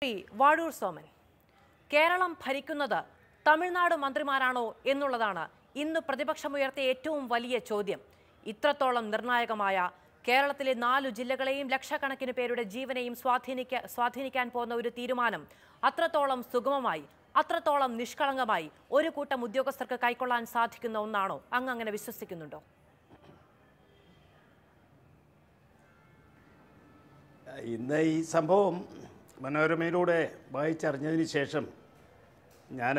ശ്രീ വാഴൂർ സോമൻ കേരളം ഭരിക്കുന്നത് തമിഴ്നാട് മന്ത്രിമാരാണോ എന്നുള്ളതാണ് ഇന്ന് പ്രതിപക്ഷമുയർത്തിയ ഏറ്റവും വലിയ ചോദ്യം ഇത്രത്തോളം നിർണായകമായ കേരളത്തിലെ നാലു ജില്ലകളെയും ലക്ഷക്കണക്കിന് പേരുടെ ജീവനെയും സ്വാധീനിക്ക സ്വാധീനിക്കാൻ പോകുന്ന ഒരു തീരുമാനം അത്രത്തോളം സുഗമമായി അത്രത്തോളം നിഷ്കളങ്കമായി ഒരു കൂട്ടം ഉദ്യോഗസ്ഥർക്ക് കൈക്കൊള്ളാൻ സാധിക്കുന്ന ഒന്നാണോ അങ്ങ് അങ്ങനെ വിശ്വസിക്കുന്നുണ്ടോ ഇന്ന് ഈ സംഭവം മനോരമയിലൂടെ വായിച്ചറിഞ്ഞതിന് ശേഷം ഞാൻ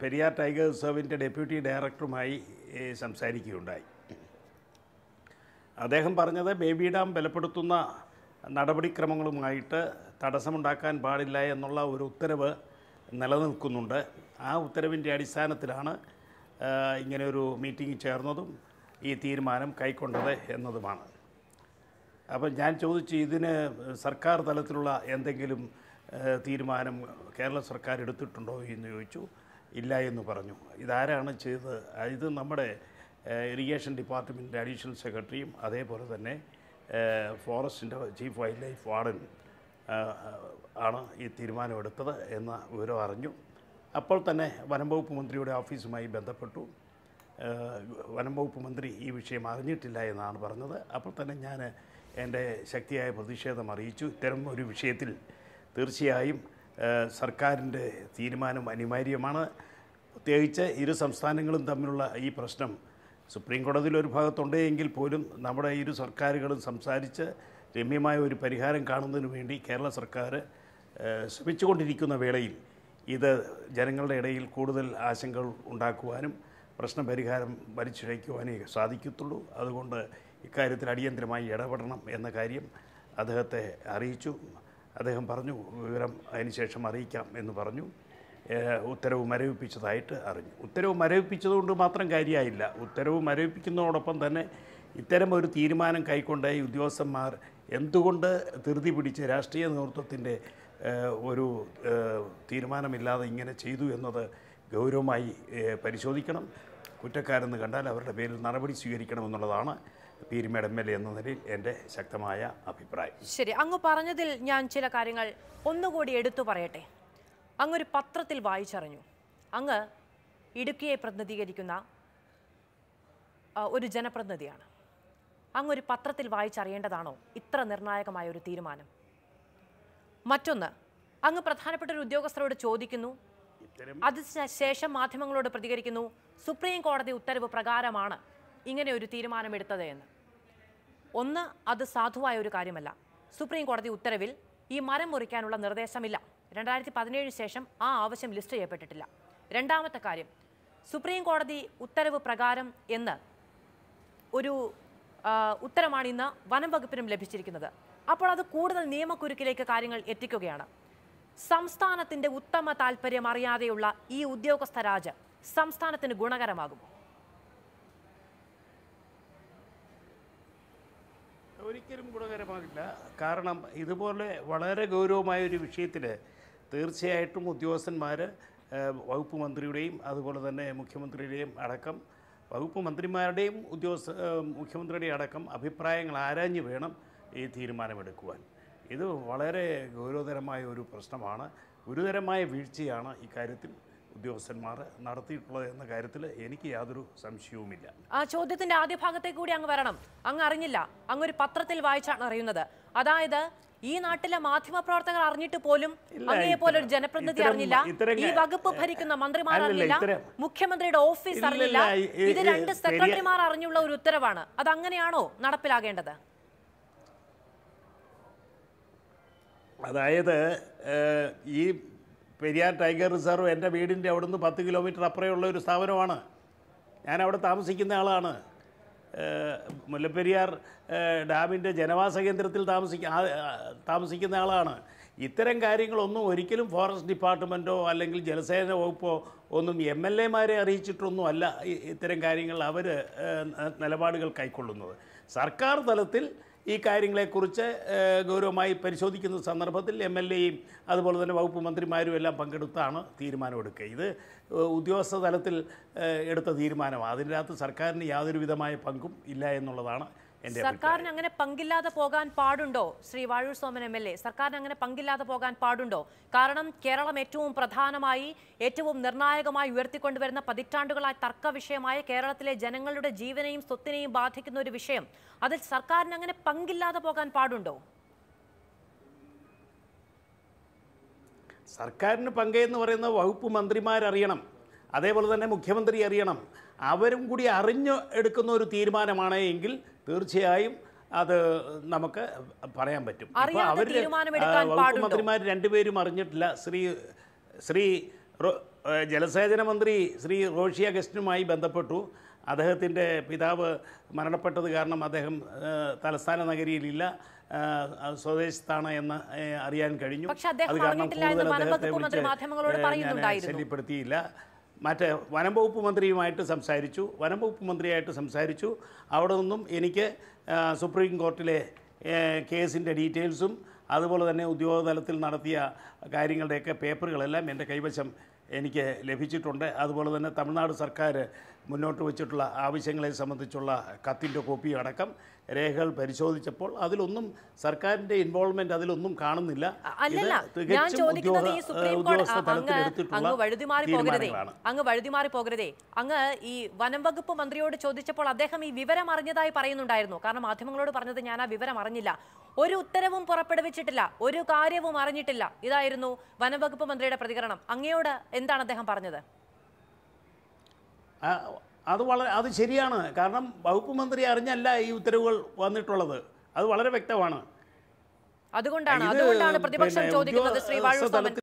പെരിയാർ ടൈഗർ റിസർവിൻ്റെ ഡെപ്യൂട്ടി ഡയറക്ടറുമായി സംസാരിക്കുകയുണ്ടായി അദ്ദേഹം പറഞ്ഞത് ബേബി ഡാം ബലപ്പെടുത്തുന്ന നടപടിക്രമങ്ങളുമായിട്ട് തടസ്സമുണ്ടാക്കാൻ പാടില്ല എന്നുള്ള ഒരു ഉത്തരവ് നിലനിൽക്കുന്നുണ്ട് ആ ഉത്തരവിൻ്റെ അടിസ്ഥാനത്തിലാണ് ഇങ്ങനെയൊരു മീറ്റിംഗ് ചേർന്നതും ഈ തീരുമാനം കൈക്കൊണ്ടത് എന്നതുമാണ് അപ്പം ഞാൻ ചോദിച്ചു ഇതിന് സർക്കാർ തലത്തിലുള്ള എന്തെങ്കിലും തീരുമാനം കേരള സർക്കാർ എടുത്തിട്ടുണ്ടോ എന്ന് ചോദിച്ചു ഇല്ല എന്ന് പറഞ്ഞു ഇതാരാണ് ചെയ്തത് ഇത് നമ്മുടെ ഇറിഗേഷൻ ഡിപ്പാർട്ട്മെൻറ്റിൻ്റെ അഡീഷണൽ സെക്രട്ടറിയും അതേപോലെ തന്നെ ഫോറസ്റ്റിൻ്റെ ചീഫ് വൈൽഡ് ലൈഫ് വാർഡൻ ആണ് ഈ തീരുമാനമെടുത്തത് എന്ന വിവരം അറിഞ്ഞു അപ്പോൾ തന്നെ വനം വകുപ്പ് മന്ത്രിയുടെ ഓഫീസുമായി ബന്ധപ്പെട്ടു വനം വകുപ്പ് മന്ത്രി ഈ വിഷയം അറിഞ്ഞിട്ടില്ല എന്നാണ് പറഞ്ഞത് അപ്പോൾ തന്നെ ഞാൻ എൻ്റെ ശക്തിയായ പ്രതിഷേധം അറിയിച്ചു ഇത്തരം ഒരു വിഷയത്തിൽ തീർച്ചയായും സർക്കാരിൻ്റെ തീരുമാനം അനിവാര്യമാണ് പ്രത്യേകിച്ച് ഇരു സംസ്ഥാനങ്ങളും തമ്മിലുള്ള ഈ പ്രശ്നം സുപ്രീം കോടതിയിൽ ഒരു ഭാഗത്തുണ്ടെങ്കിൽ പോലും നമ്മുടെ ഇരു സർക്കാരുകളും സംസാരിച്ച് രമ്യമായ ഒരു പരിഹാരം കാണുന്നതിന് വേണ്ടി കേരള സർക്കാർ ശ്രമിച്ചുകൊണ്ടിരിക്കുന്ന വേളയിൽ ഇത് ജനങ്ങളുടെ ഇടയിൽ കൂടുതൽ ആശങ്കകൾ ഉണ്ടാക്കുവാനും പ്രശ്നപരിഹാരം വലിച്ചിഴയ്ക്കുവാനേ സാധിക്കത്തുള്ളൂ അതുകൊണ്ട് ഇക്കാര്യത്തിൽ അടിയന്തിരമായി ഇടപെടണം എന്ന കാര്യം അദ്ദേഹത്തെ അറിയിച്ചു അദ്ദേഹം പറഞ്ഞു വിവരം അതിനുശേഷം അറിയിക്കാം എന്ന് പറഞ്ഞു ഉത്തരവ് മരവിപ്പിച്ചതായിട്ട് അറിഞ്ഞു ഉത്തരവ് മരവിപ്പിച്ചതുകൊണ്ട് മാത്രം കാര്യമായില്ല ഉത്തരവ് മരവിപ്പിക്കുന്നതോടൊപ്പം തന്നെ ഇത്തരം ഒരു തീരുമാനം കൈക്കൊണ്ട ഈ ഉദ്യോഗസ്ഥന്മാർ എന്തുകൊണ്ട് ധൃതി പിടിച്ച് രാഷ്ട്രീയ നേതൃത്വത്തിൻ്റെ ഒരു തീരുമാനമില്ലാതെ ഇങ്ങനെ ചെയ്തു എന്നത് ഗൗരവമായി പരിശോധിക്കണം കുറ്റക്കാരെന്ന് കണ്ടാൽ അവരുടെ പേരിൽ നടപടി സ്വീകരിക്കണമെന്നുള്ളതാണ് പീരുമേഡ് എം എൽ എ എന്ന നിലയിൽ എൻ്റെ ശക്തമായ അഭിപ്രായം ശരി അങ്ങ് പറഞ്ഞതിൽ ഞാൻ ചില കാര്യങ്ങൾ ഒന്നുകൂടി എടുത്തു പറയട്ടെ അങ്ങ് ഒരു പത്രത്തിൽ വായിച്ചറിഞ്ഞു അങ്ങ് ഇടുക്കിയെ പ്രതിനിധീകരിക്കുന്ന ഒരു ജനപ്രതിനിധിയാണ് അങ്ങ് ഒരു പത്രത്തിൽ വായിച്ചറിയേണ്ടതാണോ ഇത്ര നിർണായകമായ ഒരു തീരുമാനം മറ്റൊന്ന് അങ്ങ് പ്രധാനപ്പെട്ട ഒരു ഉദ്യോഗസ്ഥരോട് ചോദിക്കുന്നു അതിനുശേഷം മാധ്യമങ്ങളോട് പ്രതികരിക്കുന്നു സുപ്രീം കോടതി ഉത്തരവ് പ്രകാരമാണ് ഇങ്ങനെ ഒരു തീരുമാനമെടുത്തത് എന്ന് ഒന്ന് അത് സാധുവായ ഒരു കാര്യമല്ല സുപ്രീം കോടതി ഉത്തരവിൽ ഈ മരം മുറിക്കാനുള്ള നിർദ്ദേശമില്ല രണ്ടായിരത്തി പതിനേഴിന് ശേഷം ആ ആവശ്യം ലിസ്റ്റ് ചെയ്യപ്പെട്ടിട്ടില്ല രണ്ടാമത്തെ കാര്യം സുപ്രീം കോടതി ഉത്തരവ് പ്രകാരം എന്ന് ഒരു ഉത്തരമാണ് ഇന്ന് വനം വകുപ്പിനും ലഭിച്ചിരിക്കുന്നത് അപ്പോൾ അത് കൂടുതൽ നിയമക്കുരുക്കിലേക്ക് കാര്യങ്ങൾ എത്തിക്കുകയാണ് സംസ്ഥാനത്തിന്റെ ഉത്തമ താല്പര്യം അറിയാതെയുള്ള ഈ ഉദ്യോഗസ്ഥ രാജ സംസ്ഥാനത്തിന് ഗുണകരമാകുമോ ഒരിക്കലും ഗുണകരമാകില്ല കാരണം ഇതുപോലെ വളരെ ഗൗരവമായ ഒരു വിഷയത്തിൽ തീർച്ചയായിട്ടും ഉദ്യോഗസ്ഥന്മാർ വകുപ്പ് മന്ത്രിയുടെയും അതുപോലെ തന്നെ മുഖ്യമന്ത്രിയുടെയും അടക്കം വകുപ്പ് മന്ത്രിമാരുടെയും ഉദ്യോഗസ്ഥ മുഖ്യമന്ത്രിയുടെയും അടക്കം അഭിപ്രായങ്ങൾ ആരാഞ്ഞ് വേണം ഈ തീരുമാനമെടുക്കുവാൻ ഇത് വളരെ ഗൗരവതരമായ ഒരു പ്രശ്നമാണ് ഗുരുതരമായ വീഴ്ചയാണ് ഇക്കാര്യത്തിൽ ഉദ്യോഗസ്ഥന്മാർ നടത്തിയിട്ടുള്ളത് എന്ന കാര്യത്തിൽ എനിക്ക് യാതൊരു സംശയവുമില്ല ആ ചോദ്യത്തിന്റെ ആദ്യ ഭാഗത്തേക്ക് കൂടി അങ്ങ് വരണം അങ്ങ് അറിഞ്ഞില്ല അങ്ങ് ഒരു പത്രത്തിൽ വായിച്ചാണ് അറിയുന്നത് അതായത് ഈ നാട്ടിലെ മാധ്യമപ്രവർത്തകർ അറിഞ്ഞിട്ട് പോലും അങ്ങയെ പോലെ ഒരു ജനപ്രതിനിധി അറിഞ്ഞില്ല ഈ വകുപ്പ് ഭരിക്കുന്ന മന്ത്രിമാർ അറിഞ്ഞില്ല മുഖ്യമന്ത്രിയുടെ ഓഫീസ് അറിഞ്ഞില്ല ഇത് രണ്ട് സെക്രട്ടറിമാർ അറിഞ്ഞുള്ള ഒരു ഉത്തരവാണ് അത് അങ്ങനെയാണോ നടപ്പിലാകേണ്ടത് അതായത് ഈ പെരിയാർ ടൈഗർ റിസർവ് എൻ്റെ വീടിൻ്റെ നിന്ന് പത്ത് കിലോമീറ്റർ അപ്പുറമുള്ള ഒരു സ്ഥാപനമാണ് ഞാൻ അവിടെ താമസിക്കുന്ന ആളാണ് മുല്ലപ്പെരിയാർ ഡാമിൻ്റെ ജനവാസ കേന്ദ്രത്തിൽ താമസിക്ക താമസിക്കുന്ന ആളാണ് ഇത്തരം കാര്യങ്ങളൊന്നും ഒരിക്കലും ഫോറസ്റ്റ് ഡിപ്പാർട്ട്മെൻറ്റോ അല്ലെങ്കിൽ ജലസേന വകുപ്പോ ഒന്നും എം എൽ എമാരെ അറിയിച്ചിട്ടൊന്നും അല്ല ഇത്തരം കാര്യങ്ങൾ അവർ നിലപാടുകൾ കൈക്കൊള്ളുന്നത് സർക്കാർ തലത്തിൽ ഈ കാര്യങ്ങളെക്കുറിച്ച് ഗൗരവമായി പരിശോധിക്കുന്ന സന്ദർഭത്തിൽ എം എൽ എയും അതുപോലെ തന്നെ വകുപ്പ് മന്ത്രിമാരും എല്ലാം പങ്കെടുത്താണ് തീരുമാനമെടുക്കുക ഇത് ഉദ്യോഗസ്ഥ തലത്തിൽ എടുത്ത തീരുമാനമാണ് അതിൻ്റെ അകത്ത് സർക്കാരിന് യാതൊരു വിധമായ പങ്കും ഇല്ല എന്നുള്ളതാണ് സർക്കാരിന് അങ്ങനെ പങ്കില്ലാതെ പോകാൻ പാടുണ്ടോ Shri Vazhoor Soman M L A സർക്കാരിന് അങ്ങനെ പങ്കില്ലാതെ പോകാൻ പാടുണ്ടോ കാരണം കേരളം ഏറ്റവും പ്രധാനമായി ഏറ്റവും നിർണായകമായി ഉയർത്തിക്കൊണ്ടുവരുന്ന പതിറ്റാണ്ടുകളായ തർക്ക വിഷയമായ കേരളത്തിലെ ജനങ്ങളുടെ ജീവനെയും സ്വത്തിനെയും ബാധിക്കുന്ന ഒരു വിഷയം അതിൽ സർക്കാരിന് അങ്ങനെ പങ്കില്ലാതെ പോകാൻ പാടുണ്ടോ സർക്കാരിന് പങ്കെന്ന് പറയുന്ന വകുപ്പ് മന്ത്രിമാരറിയണം അതേപോലെ തന്നെ മുഖ്യമന്ത്രി അറിയണം അവരും കൂടി അറിഞ്ഞ് എടുക്കുന്ന ഒരു തീരുമാനമാണ് എങ്കിൽ തീർച്ചയായും അത് നമുക്ക് പറയാൻ പറ്റും അപ്പൊ അവർ വകുപ്പ് മന്ത്രിമാർ രണ്ടുപേരും അറിഞ്ഞിട്ടില്ല ശ്രീ ശ്രീ ജലസേചന മന്ത്രി ശ്രീ റോഷി അഗസ്റ്റിനുമായി ബന്ധപ്പെട്ടു അദ്ദേഹത്തിൻ്റെ പിതാവ് മരണപ്പെട്ടത് കാരണം അദ്ദേഹം തലസ്ഥാന നഗരിയിലില്ല സ്വദേശത്താണ് എന്ന് അറിയാൻ കഴിഞ്ഞു അത് കാരണം കൂടുതൽ അദ്ദേഹത്തെ വിളിച്ച് ശല്യപ്പെടുത്തിയില്ല മറ്റേ വനം വകുപ്പ് മന്ത്രിയുമായിട്ട് സംസാരിച്ചു വനം വകുപ്പ് മന്ത്രിയായിട്ട് സംസാരിച്ചു അവിടെ നിന്നും എനിക്ക് സുപ്രീം കോർട്ടിലെ കേസിൻ്റെ ഡീറ്റെയിൽസും അതുപോലെ തന്നെ ഉദ്യോഗതലത്തിൽ നടത്തിയ കാര്യങ്ങളുടെയൊക്കെ പേപ്പറുകളെല്ലാം എൻ്റെ കൈവശം എനിക്ക് ലഭിച്ചിട്ടുണ്ട് അതുപോലെ തന്നെ തമിഴ്നാട് സർക്കാർ മുന്നോട്ട് വെച്ചിട്ടുള്ള ആവശ്യങ്ങളെ സംബന്ധിച്ചുള്ള കത്തിൻ്റെ കോപ്പി അടക്കം രേഖകൾ പരിശോധിച്ചപ്പോൾ അതിലൊന്നും സർക്കാരിന്റെ ഇൻവോൾവ്മെന്റ് അതിലൊന്നും കാണുന്നില്ല അങ്ങ് വഴുതിമാറി പോകരുതേ അങ്ങ് വഴുതിമാറി പോകരുതേ അങ്ങ് ഈ വനം വകുപ്പ് മന്ത്രിയോട് ചോദിച്ചപ്പോൾ അദ്ദേഹം ഈ വിവരം അറിഞ്ഞതായി പറയുന്നുണ്ടായിരുന്നു കാരണം മാധ്യമങ്ങളോട് പറഞ്ഞത് ഞാൻ ആ വിവരം അറിഞ്ഞില്ല ഒരു ഉത്തരവും പുറപ്പെടുവിച്ചിട്ടില്ല ഒരു കാര്യവും അറിഞ്ഞിട്ടില്ല ഇതായിരുന്നു വകുപ്പ് മന്ത്രിയുടെ പ്രതികരണം അങ്ങയോട് എന്താണ് അദ്ദേഹം പറഞ്ഞത് അത് വളരെ അത് ശരിയാണ് കാരണം വകുപ്പ് മന്ത്രി അറിഞ്ഞല്ല ഈ ഉത്തരവുകൾ വന്നിട്ടുള്ളത് അത് വളരെ വ്യക്തമാണ് അതുകൊണ്ടാണ് അതുകൊണ്ടാണ് പ്രതിപക്ഷം ചോദിക്കുന്നത് ശ്രീ